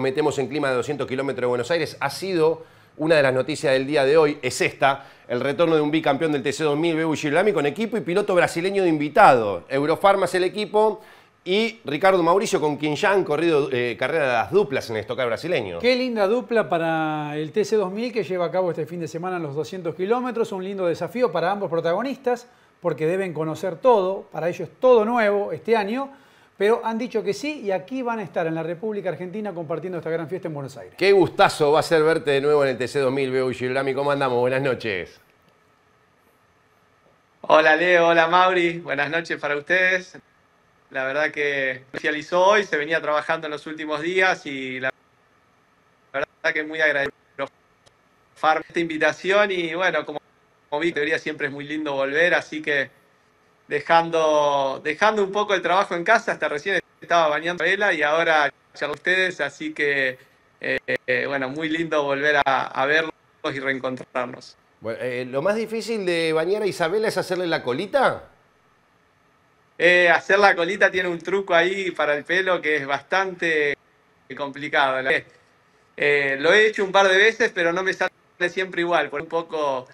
metemos en clima de 200 kilómetros de Buenos Aires. Ha sido una de las noticias del día de hoy, es esta, el retorno de un bicampeón del TC2000, Bebu Girolami, con equipo y piloto brasileño de invitado. Eurofarmas es el equipo y Ricardo Mauricio, con quien ya han corrido eh, carrera de las duplas en el estocar brasileño. Qué linda dupla para el TC2000 que lleva a cabo este fin de semana en los 200 kilómetros. Un lindo desafío para ambos protagonistas porque deben conocer todo. Para ellos todo nuevo este año pero han dicho que sí y aquí van a estar en la República Argentina compartiendo esta gran fiesta en Buenos Aires. Qué gustazo va a ser verte de nuevo en el TC2000, Beu Gilami. ¿Cómo andamos? Buenas noches. Hola Leo, hola Mauri, buenas noches para ustedes. La verdad que especializó hoy, se venía trabajando en los últimos días y la verdad que muy agradecido por esta invitación y bueno, como, como vi, teoría siempre es muy lindo volver, así que dejando, dejando un poco el trabajo en casa, hasta recién estaba bañando a Isabela, y ahora a ustedes, así que eh, eh, bueno, muy lindo volver a, verlos y reencontrarnos. Eh, ¿Lo más difícil de bañar a Isabela es hacerle la colita? hacer la colita tiene un truco ahí para el pelo que es bastante complicado. lo he hecho un par de veces, pero no me sale siempre igual, por un poco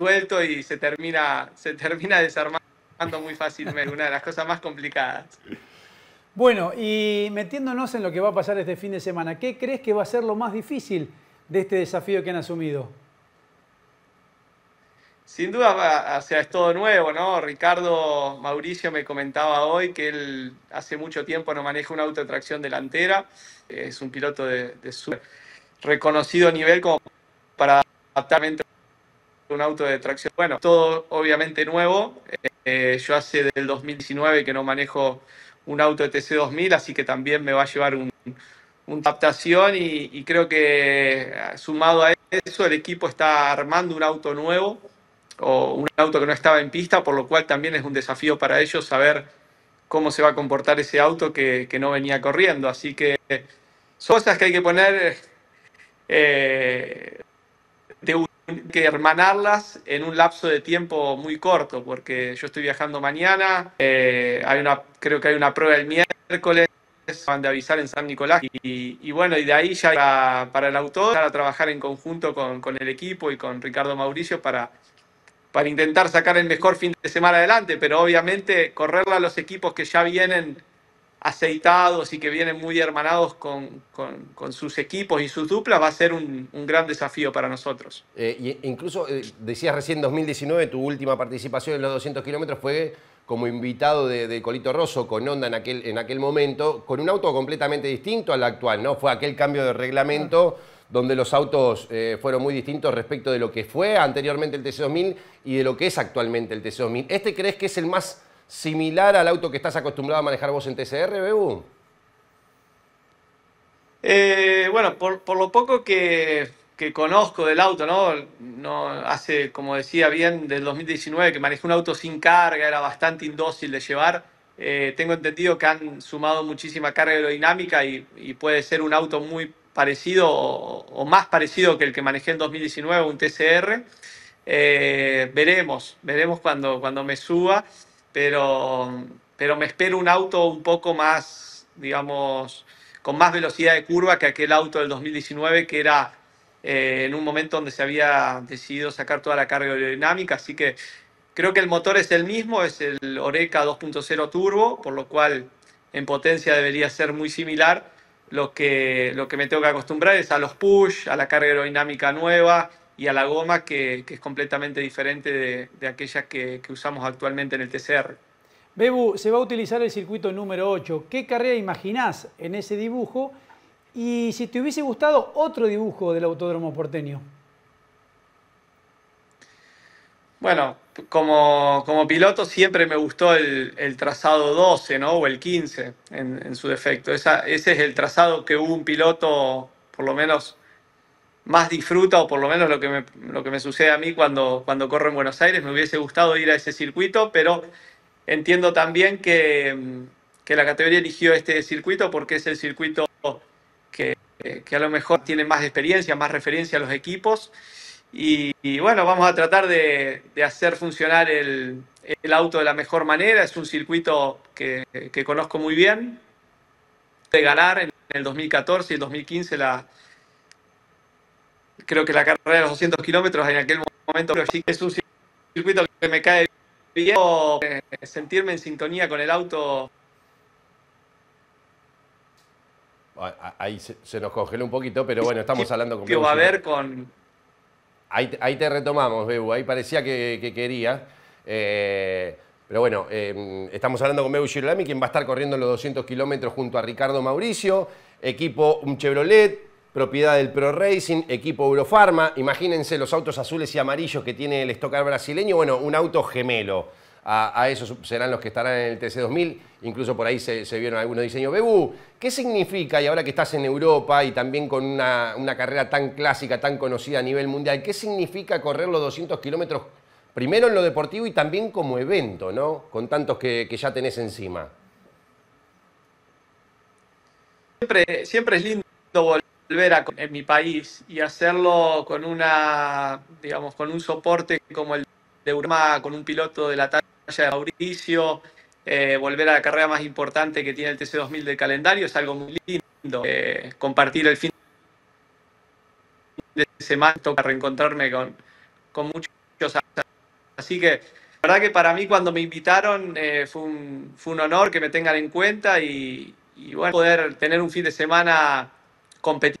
suelto y se termina, se termina desarmando muy fácilmente, una de las cosas más complicadas. Bueno, y metiéndonos en lo que va a pasar este fin de semana, ¿qué crees que va a ser lo más difícil de este desafío que han asumido? Sin duda, o sea, es todo nuevo, ¿no? Ricardo Mauricio me comentaba hoy que él hace mucho tiempo no maneja una auto tracción delantera, es un piloto de, de su reconocido nivel como para adaptar un auto de tracción. Bueno, todo obviamente nuevo. Eh, yo hace del 2019 que no manejo un auto de TC2000, así que también me va a llevar una adaptación y, creo que ah, sumado a eso el equipo está armando un auto nuevo o un auto que no estaba en pista, por lo cual también es un desafío para ellos saber cómo se va a comportar ese auto que, no venía corriendo. Así que son cosas que hay que poner eh, que hermanarlas en un lapso de tiempo muy corto, porque yo estoy viajando mañana, eh, hay una, creo que hay una prueba el miércoles, van de avisar en San Nicolás, y, bueno, y de ahí ya para, el autor, para trabajar en conjunto con, con, el equipo y con Ricardo Mauricio para, para intentar sacar el mejor fin de semana adelante, pero obviamente correrla a los equipos que ya vienen aceitados y que vienen muy hermanados con, con, sus equipos y sus duplas, va a ser un, gran desafío para nosotros. Eh, incluso eh, decías recién 2019, tu última participación en los 200 kilómetros fue como invitado de, Colito Rosso con Honda en aquel, en aquel momento, con un auto completamente distinto al actual, ¿no? Fue aquel cambio de reglamento donde los autos eh, fueron muy distintos respecto de lo que fue anteriormente el TC2000 y de lo que es actualmente el TC2000. ¿Este crees que es el más similar al auto que estás acostumbrado a manejar vos en TCR, Bebu? Eh, bueno, por, lo poco que, conozco del auto, ¿no? Hace, como decía bien, del 2019 que manejé un auto sin carga, era bastante indócil de llevar. Eh, tengo entendido que han sumado muchísima carga aerodinámica y, puede ser un auto muy parecido o, más parecido que el que manejé en 2019, un TCR. Eh, veremos, veremos cuando, cuando me suba pero, pero me espero un auto un poco más, digamos, con más velocidad de curva que aquel auto del 2019 que era eh, en un momento donde se había decidido sacar toda la carga aerodinámica, así que creo que el motor es el mismo, es el Oreca 2.0 turbo, por lo cual en potencia debería ser muy similar. Lo que, lo que me tengo que acostumbrar es a los push, a la carga aerodinámica nueva, y a la goma que, es completamente diferente de, aquella que, usamos actualmente en el TCR. Bebu, se va a utilizar el circuito número 8. ¿Qué carrera imaginás en ese dibujo? Y si te hubiese gustado otro dibujo del Autódromo porteño. Bueno, como, piloto siempre me gustó el, trazado 12, ¿no? O el 15 en, su defecto. ese es el trazado que hubo un piloto, por lo menos más disfruta, o por lo menos lo que me, lo que me sucede a mí cuando, cuando corro en Buenos Aires. Me hubiese gustado ir a ese circuito, pero entiendo también que, mm, la categoría eligió este circuito porque es el circuito que, a lo mejor tiene más experiencia, más referencia a los equipos. Y, bueno, vamos a tratar de, hacer funcionar el, auto de la mejor manera. Es un circuito que, que conozco muy bien. De ganar en el 2014 y el 2015 la, creo que la carrera de los 200 kilómetros en aquel momento es un circuito que me cae bien. Eh, sentirme en sintonía con el auto. Ahí se, nos congeló un poquito, pero bueno, estamos hablando con. ¿Qué va a haber con.? Ahí, te retomamos, Bebu. Ahí parecía que, quería. Eh, pero bueno, em, estamos hablando con Bebu Girolami, quien va a estar corriendo los 200 kilómetros junto a Ricardo Mauricio. Equipo, un Chevrolet, propiedad del Pro Racing, equipo Eurofarma. Imagínense los autos azules y amarillos que tiene el estocar brasileño. Bueno, un auto gemelo. A, esos serán los que estarán en el TC2000. Incluso por ahí se, vieron algunos diseños. Bebú, ¿qué significa, y ahora que estás en Europa y también con una, carrera tan clásica, tan conocida a nivel mundial, qué significa correr los 200 kilómetros primero en lo deportivo y también como evento, ¿no? Con tantos que, ya tenés encima. Siempre, siempre es lindo volver volver a en mi país y hacerlo con una, digamos, con un soporte como el de Urma, con un piloto de la talla de Mauricio, eh, volver a la carrera más importante que tiene el TC2000 del calendario, es algo muy lindo. Eh, compartir el fin de semana, toca reencontrarme con, con muchos. Así que la verdad que para mí cuando me invitaron eh, fue, un, fue, un, honor que me tengan en cuenta y, y, poder tener un fin de semana competitivo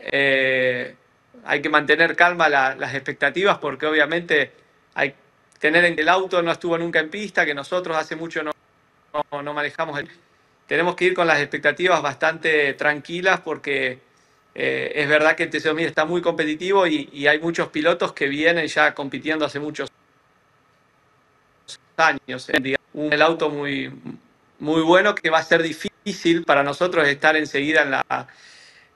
eh, hay que mantener calma las expectativas porque obviamente hay tener en el auto no estuvo nunca en pista, que nosotros hace mucho no, manejamos el... Tenemos que ir con las expectativas bastante tranquilas porque eh, es verdad que el 2000 está muy competitivo y, hay muchos pilotos que vienen ya compitiendo hace muchos años. el auto muy, muy bueno que va a ser difícil para nosotros estar enseguida en la,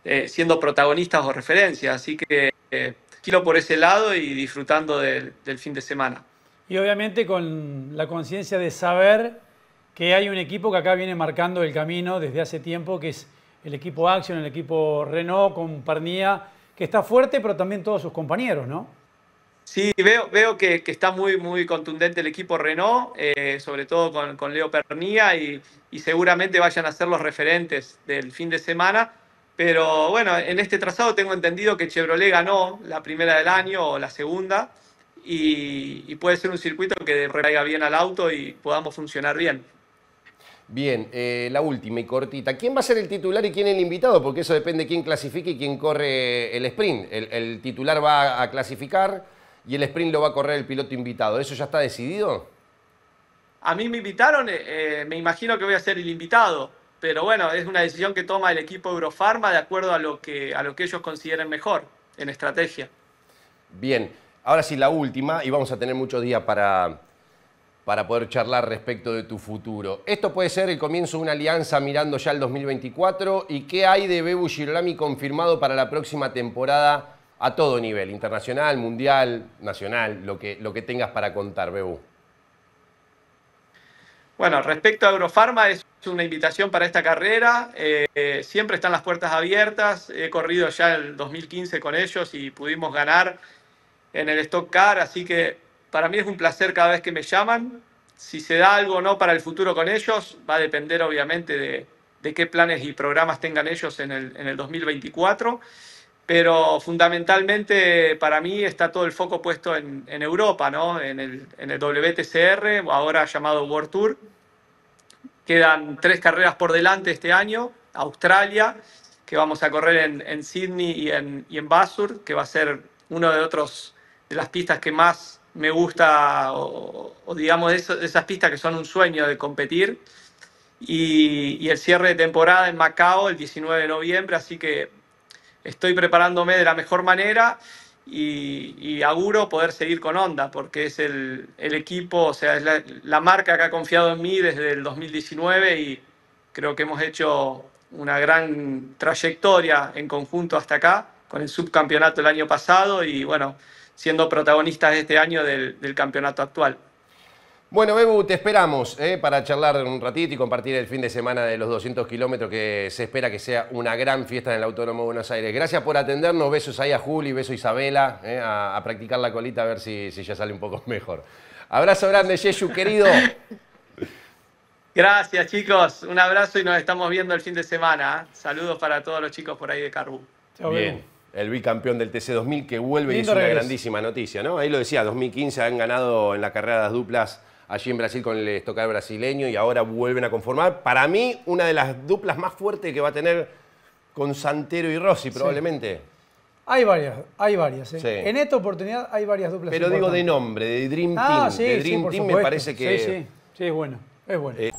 eh, siendo protagonistas o referencias. Así que quiero eh, por ese lado y disfrutando del, fin de semana. Y obviamente con la conciencia de saber que hay un equipo que acá viene marcando el camino desde hace tiempo, que es el equipo Action, el equipo Renault con Pernía que está fuerte, pero también todos sus compañeros, ¿no? Sí, veo, veo que, está muy, muy contundente el equipo Renault, eh, sobre todo con, con Leo Pernía, y, y seguramente vayan a ser los referentes del fin de semana pero bueno, en este trazado tengo entendido que Chevrolet ganó la primera del año o la segunda y, puede ser un circuito que recaiga bien al auto y podamos funcionar bien. Bien, eh, la última y cortita. ¿Quién va a ser el titular y quién el invitado? Porque eso depende de quién clasifique y quién corre el sprint. El, titular va a clasificar y el sprint lo va a correr el piloto invitado. ¿Eso ya está decidido? A mí me invitaron, eh, eh, me imagino que voy a ser el invitado pero bueno, es una decisión que toma el equipo Eurofarma de acuerdo a lo que, a lo que ellos consideren mejor en estrategia. Bien, ahora sí la última y vamos a tener muchos días para, para poder charlar respecto de tu futuro. Esto puede ser el comienzo de una alianza mirando ya el 2024 y qué hay de Bebu Girolami confirmado para la próxima temporada a todo nivel, internacional, mundial, nacional, lo que, lo que tengas para contar, Bebu. Bueno, respecto a Eurofarma, es una invitación para esta carrera. Eh, siempre están las puertas abiertas. He corrido ya el 2015 con ellos y pudimos ganar en el Stock Car, así que para mí es un placer cada vez que me llaman. Si se da algo o no para el futuro con ellos, va a depender obviamente de, qué planes y programas tengan ellos en el, en el 2024 pero fundamentalmente para mí está todo el foco puesto en, en Europa, ¿no? en, el, en el WTCR, ahora llamado World Tour, Quedan tres carreras por delante este año, Australia, que vamos a correr en, Sydney y en, en Basur, que va a ser uno de otros de las pistas que más me gusta, o, digamos de esas pistas que son un sueño de competir. Y, y, el cierre de temporada en Macao el 19 de noviembre, así que estoy preparándome de la mejor manera y, auguro poder seguir con Honda, porque es el, el equipo, o sea, es la, la, marca que ha confiado en mí desde el 2019 y creo que hemos hecho una gran trayectoria en conjunto hasta acá, con el subcampeonato el año pasado y bueno, siendo protagonistas este año del, del campeonato actual. Bueno, Bebu, te esperamos eh, para charlar un ratito y compartir el fin de semana de los 200 kilómetros que se espera que sea una gran fiesta en el Autónomo de Buenos Aires. Gracias por atendernos. Besos ahí a Juli, beso a Isabela, eh, a, practicar la colita a ver si, ya sale un poco mejor. Abrazo grande, Yeshu, querido. Gracias, chicos. Un abrazo y nos estamos viendo el fin de semana. ¿eh? Saludos para todos los chicos por ahí de Carbú. Bien. el bicampeón del TC2000 que vuelve y es una grandísima noticia, ¿no? Ahí lo decía, 2015 han ganado en la carrera de las duplas allí en Brasil con el Estocar brasileño y ahora vuelven a conformar. Para mí, una de las duplas más fuertes que va a tener con Santero y Rossi, probablemente. Hay varias, hay varias. ¿eh? En esta oportunidad hay varias duplas. Pero digo de nombre, de Dream ah, Team. sí, de Dream Team me parece que. Sí, sí, sí, es bueno. Es bueno. Eh,